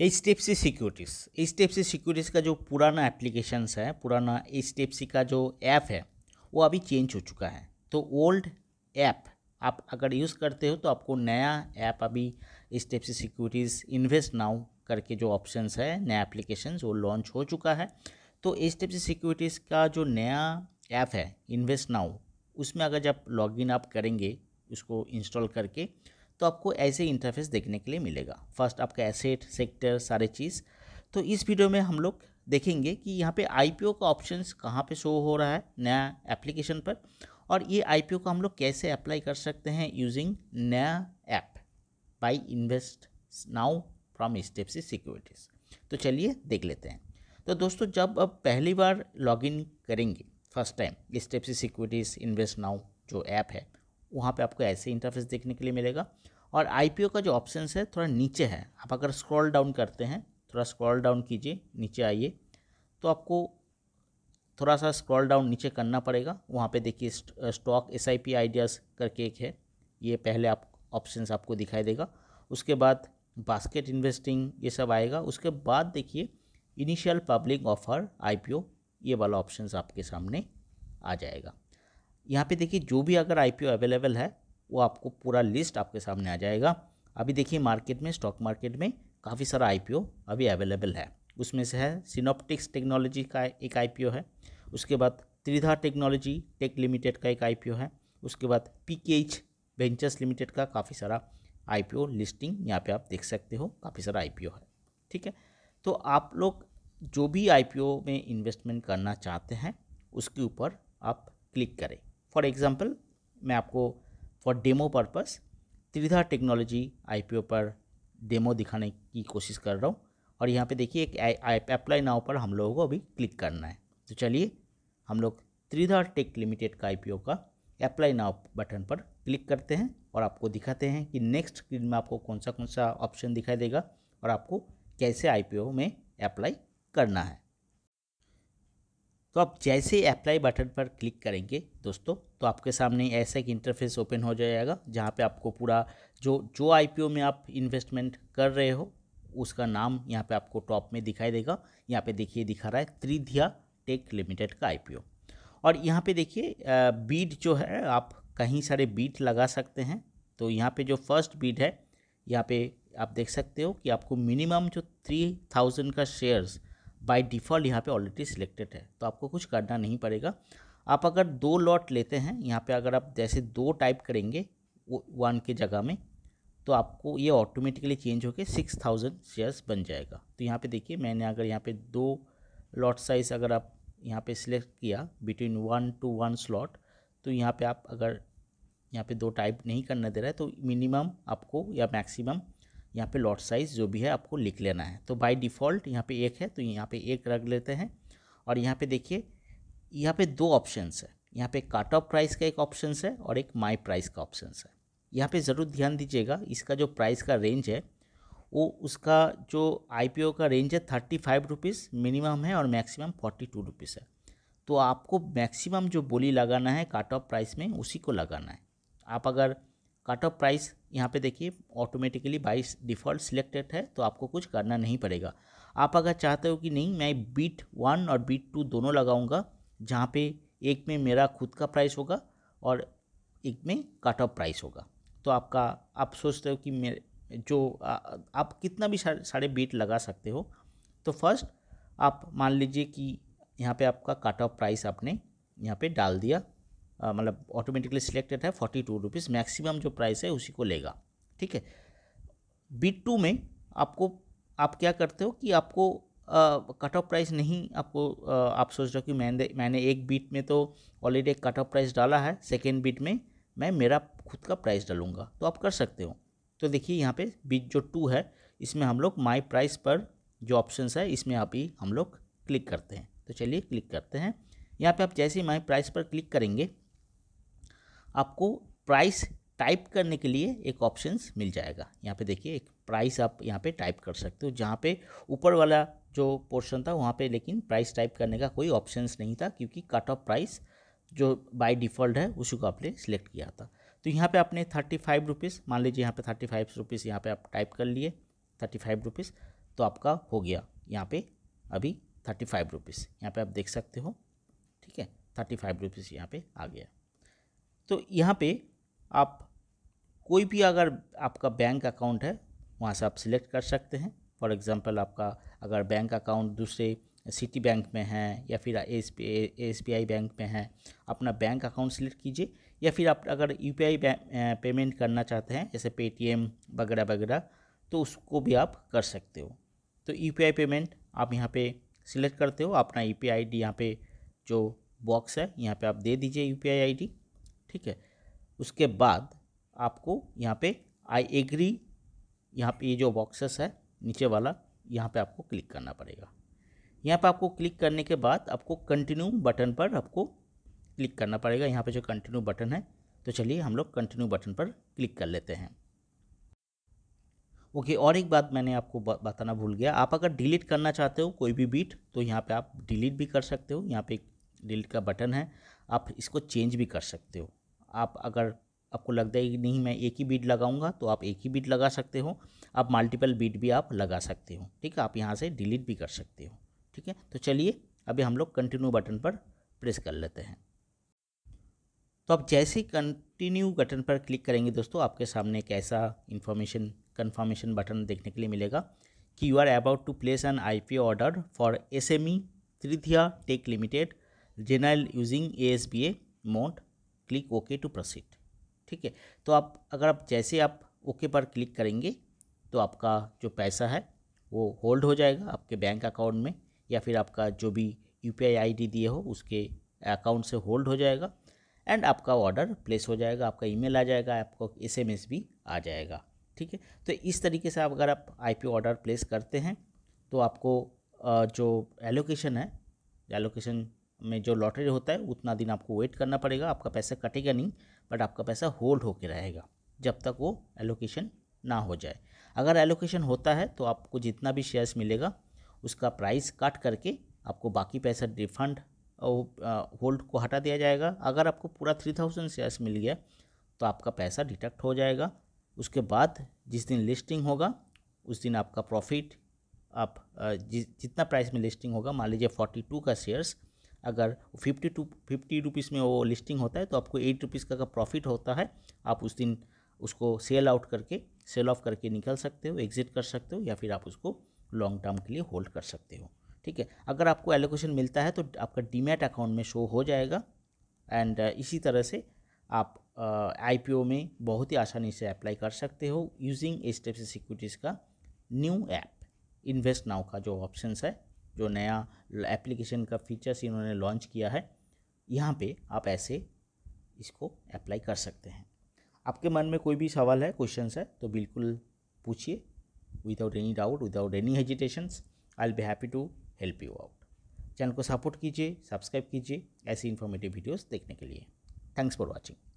H D F C securities H D F C securities का जो पुराना applications है पुराना एच टी एफ सी का जो ऐप है वो अभी चेंज हो चुका है तो ओल्ड ऐप आप अगर यूज़ करते हो तो आपको नया ऐप अभी H D F C securities invest now करके जो ऑप्शंस है नया एप्लीकेशन वो लॉन्च हो चुका है तो H D F C securities का जो नया ऐप है इन्वेस्ट नाउ उसमें अगर जब लॉगिन आप करेंगे उसको इंस्टॉल करके तो आपको ऐसे इंटरफेस देखने के लिए मिलेगा फर्स्ट आपका एसेट सेक्टर सारे चीज़ तो इस वीडियो में हम लोग देखेंगे कि यहाँ पे आईपीओ का ऑप्शंस कहाँ पे शो हो रहा है नया एप्लीकेशन पर और ये आईपीओ का हम लोग कैसे अप्लाई कर सकते हैं यूजिंग नया app by invest now from HDFC securities तो चलिए देख लेते हैं तो दोस्तों जब आप पहली बार लॉगिन करेंगे first time HDFC securities invest now जो ऐप है वहाँ पे आपको ऐसे इंटरफेस देखने के लिए मिलेगा और आई का जो ऑप्शन है थोड़ा नीचे है आप अगर स्क्रॉल डाउन करते हैं थोड़ा स्क्रॉल डाउन कीजिए नीचे आइए तो आपको थोड़ा सा स्क्रॉल डाउन नीचे करना पड़ेगा वहाँ पे देखिए stock S I P ideas करके एक है ये पहले आप ऑप्शंस आपको दिखाई देगा उसके बाद बास्केट इन्वेस्टिंग ये सब आएगा उसके बाद देखिए इनिशियल पब्लिक ऑफर आईपीओ ये वाला ऑप्शंस आपके सामने आ जाएगा यहाँ पे देखिए जो भी अगर आईपीओ अवेलेबल है वो आपको पूरा लिस्ट आपके सामने आ जाएगा अभी देखिए मार्केट में स्टॉक मार्केट में काफ़ी सारा आईपीओ अभी अवेलेबल है उसमें से है सिनोप्टिक्स टेक्नोलॉजी का एक आईपीओ है उसके बाद त्रिधा टेक्नोलॉजी टेक लिमिटेड का एक आईपीओ है उसके बाद पी वेंचर्स लिमिटेड का काफ़ी सारा आईपीओ लिस्टिंग यहाँ पे आप देख सकते हो काफ़ी सारा आईपीओ है ठीक है तो आप लोग जो भी आई में इन्वेस्टमेंट करना चाहते हैं उसके ऊपर आप क्लिक करें फॉर एग्ज़ाम्पल मैं आपको for demo purpose Tridhya technology IPO पर डेमो दिखाने की कोशिश कर रहा हूँ और यहाँ पे देखिए एक अप्लाई नाव पर हम लोगों को अभी क्लिक करना है तो चलिए हम लोग त्रिधा टेक लिमिटेड का आईपीओ का अप्लाई नाव बटन पर क्लिक करते हैं और आपको दिखाते हैं कि नेक्स्ट स्क्रीन में आपको कौन सा कौन सा ऑप्शन दिखाई देगा और आपको कैसे आई में अप्लाई करना है तो आप जैसे ही अप्लाई बटन पर क्लिक करेंगे दोस्तों तो आपके सामने ऐसा एक इंटरफेस ओपन हो जाएगा जहाँ पे आपको पूरा जो जो आईपीओ में आप इन्वेस्टमेंट कर रहे हो उसका नाम यहाँ पे आपको टॉप में दिखाई देगा यहाँ पे देखिए दिखा रहा है त्रिधिया टेक लिमिटेड का आईपीओ और यहाँ पे देखिए बीड जो है आप कहीं सारे बीट लगा सकते हैं तो यहाँ पर जो फर्स्ट बीड है यहाँ पर आप देख सकते हो कि आपको मिनिमम जो थ्री थाउजेंड का शेयर्स बाय डिफ़ॉल्ट यहाँ पे ऑलरेडी सिलेक्टेड है तो आपको कुछ करना नहीं पड़ेगा आप अगर दो लॉट लेते हैं यहाँ पे अगर आप जैसे दो टाइप करेंगे वन के जगह में तो आपको ये ऑटोमेटिकली चेंज होकर सिक्स थाउजेंड शेयर्स बन जाएगा तो यहाँ पे देखिए मैंने अगर यहाँ पे दो लॉट साइज़ अगर आप यहाँ पे सिलेक्ट किया between one to one slot तो यहाँ पे आप अगर यहाँ पे दो टाइप नहीं करने दे रहा है तो मिनिमम आपको या मैक्सीम यहाँ पे लॉट साइज़ जो भी है आपको लिख लेना है तो बाय डिफ़ॉल्ट यहाँ पे एक है तो यहाँ पे एक रख लेते हैं और यहाँ पे देखिए यहाँ पे दो ऑप्शंस है यहाँ पे काट ऑफ प्राइस का एक ऑप्शन है और एक माई प्राइस का ऑप्शन है यहाँ पे ज़रूर ध्यान दीजिएगा इसका जो प्राइस का रेंज है वो उसका जो आई का रेंज है थर्टी फाइव रुपीज़ मिनिमम है और मैक्सिमम फोर्टी टू रुपीज़ है तो आपको मैक्सिमम जो बोली लगाना है काट ऑफ प्राइस में उसी को लगाना है आप अगर कट ऑफ प्राइस यहाँ पे देखिए ऑटोमेटिकली बाईस डिफ़ॉल्ट सिलेक्टेड है तो आपको कुछ करना नहीं पड़ेगा आप अगर चाहते हो कि नहीं मैं बीट वन और बीट टू दोनों लगाऊंगा जहाँ पे एक में मेरा खुद का प्राइस होगा और एक में कट ऑफ प्राइस होगा तो आपका आप सोचते हो कि मेरे जो आ, आप कितना भी सारे बीट लगा सकते हो तो फर्स्ट आप मान लीजिए कि यहाँ पे आपका कट ऑफ प्राइस आपने यहाँ पे डाल दिया मतलब ऑटोमेटिकली सिलेक्टेड है फोर्टी टू रुपीज़ मैक्सिमम जो प्राइस है उसी को लेगा ठीक है बीट टू में आपको आप क्या करते हो कि आपको कट ऑफ प्राइस नहीं आपको uh, आप सोच रहे हो कि मैंने मैंने एक बीट में तो ऑलरेडी एक कट ऑफ प्राइस डाला है सेकेंड बीट में मैं मेरा खुद का प्राइस डालूंगा तो आप कर सकते हो तो देखिए यहाँ पे बीट जो टू है इसमें हम लोग माई प्राइस पर जो ऑप्शन है इसमें आप ही हम लोग क्लिक करते हैं तो चलिए क्लिक करते हैं यहाँ पे आप जैसे ही माई प्राइस पर क्लिक करेंगे आपको प्राइस टाइप करने के लिए एक ऑप्शन मिल जाएगा यहाँ पे देखिए एक प्राइस आप यहाँ पे टाइप कर सकते हो जहाँ पे ऊपर वाला जो पोर्शन था वहाँ पे लेकिन प्राइस टाइप करने का कोई ऑप्शंस नहीं था क्योंकि कट ऑफ प्राइस जो बाय डिफ़ॉल्ट है उसी को आपने सेलेक्ट किया था तो यहाँ पे आपने थर्टी फाइव रुपीज़ मान लीजिए यहाँ पर थर्टी फाइव रुपीज़ यहाँ पर आप टाइप कर लिए थर्टी फाइव रुपीज़ तो आपका हो गया यहाँ पर अभी थर्टी फाइव रुपीज़ यहाँ पर आप देख सकते हो ठीक है थर्टी फाइव रुपीज़ यहाँ पर आ गया तो यहाँ पे आप कोई भी अगर आपका बैंक अकाउंट है वहाँ से आप सिलेक्ट कर सकते हैं फॉर एग्ज़ाम्पल आपका अगर बैंक अकाउंट दूसरे सिटी बैंक में है या फिर S S B I bank में है अपना बैंक अकाउंट सिलेक्ट कीजिए या फिर आप अगर यू पी आई पेमेंट करना चाहते हैं जैसे पेटीएम वगैरह वगैरह तो उसको भी आप कर सकते हो तो यू पी आई पेमेंट आप यहाँ पे सिलेक्ट करते हो अपना यू पी आई डी यहाँ पर जो बॉक्स है यहाँ पे आप दे दीजिए U P I I D ठीक है उसके बाद आपको यहाँ पे आई एग्री यहाँ पे ये जो बॉक्सेस है नीचे वाला यहाँ पे आपको क्लिक करना पड़ेगा यहाँ पे आपको क्लिक करने के बाद आपको कंटिन्यू बटन पर आपको क्लिक करना पड़ेगा यहाँ पे जो कंटिन्यू बटन है तो चलिए हम लोग कंटिन्यू बटन पर क्लिक कर लेते हैं ओके और एक बात मैंने आपको बताना भूल गया आप अगर डिलीट करना चाहते हो कोई भी बीट तो यहाँ पर आप डिलीट भी कर सकते हो यहाँ पर डिलीट का बटन है आप इसको चेंज भी कर सकते हो आप अगर आपको लगता है कि नहीं मैं एक ही बीट लगाऊंगा तो आप एक ही बीट लगा सकते हो आप मल्टीपल बीट भी आप लगा सकते हो ठीक है आप यहाँ से डिलीट भी कर सकते हो ठीक है तो चलिए अभी हम लोग कंटिन्यू बटन पर प्रेस कर लेते हैं तो आप जैसे ही कंटिन्यू बटन पर क्लिक करेंगे दोस्तों आपके सामने एक ऐसा इन्फॉर्मेशन कन्फर्मेशन बटन देखने के लिए मिलेगा कि you are about to place an I P order for S M E Tridhya tech limited general using A S B A mode click okay to proceed ठीक है तो आप अगर आप जैसे आप ओके पर क्लिक करेंगे तो आपका जो पैसा है वो होल्ड हो जाएगा आपके बैंक अकाउंट में या फिर आपका जो भी U P I I D दिए हो उसके अकाउंट से होल्ड हो जाएगा एंड आपका ऑर्डर प्लेस हो जाएगा आपका ईमेल आ जाएगा आपको एस एम एस भी आ जाएगा ठीक है तो इस तरीके से आप अगर आप आई पी ऑर्डर प्लेस करते हैं तो आपको जो एलोकेशन है एलोकेशन में जो लॉटरी होता है उतना दिन आपको वेट करना पड़ेगा आपका पैसा कटेगा नहीं बट आपका पैसा होल्ड होकर रहेगा जब तक वो एलोकेशन ना हो जाए अगर एलोकेशन होता है तो आपको जितना भी शेयर्स मिलेगा उसका प्राइस काट करके आपको बाकी पैसा रिफंड होल्ड को हटा दिया जाएगा अगर आपको पूरा थ्री थाउजेंड शेयर्स मिल गया तो आपका पैसा डिटेक्ट हो जाएगा उसके बाद जिस दिन लिस्टिंग होगा उस दिन आपका प्रॉफिट आप जितना प्राइस में लिस्टिंग होगा मान लीजिए फोर्टी टू का शेयर्स अगर फिफ्टी टू फिफ्टी रुपीज़ में वो लिस्टिंग होता है तो आपको एट रुपीज़ का प्रॉफिट होता है आप उस दिन उसको सेल आउट करके सेल ऑफ करके निकल सकते हो एग्जिट कर सकते हो या फिर आप उसको लॉन्ग टर्म के लिए होल्ड कर सकते हो ठीक है अगर आपको एलोकेशन मिलता है तो आपका डीमेट अकाउंट में शो हो जाएगा एंड uh, इसी तरह से आप आई uh, में बहुत ही आसानी से अप्लाई कर सकते हो यूजिंग एच सिक्योरिटीज़ का न्यू ऐप इन्वेस्ट नाउ का जो ऑप्शन है जो नया एप्लीकेशन का फीचर्स इन्होंने लॉन्च किया है यहाँ पे आप ऐसे इसको अप्लाई कर सकते हैं आपके मन में कोई भी सवाल है क्वेश्चन है तो बिल्कुल पूछिए without any doubt without any hesitations I will be happy to help you out channel को सपोर्ट कीजिए सब्सक्राइब कीजिए ऐसी इन्फॉर्मेटिव वीडियोस देखने के लिए थैंक्स फॉर वॉचिंग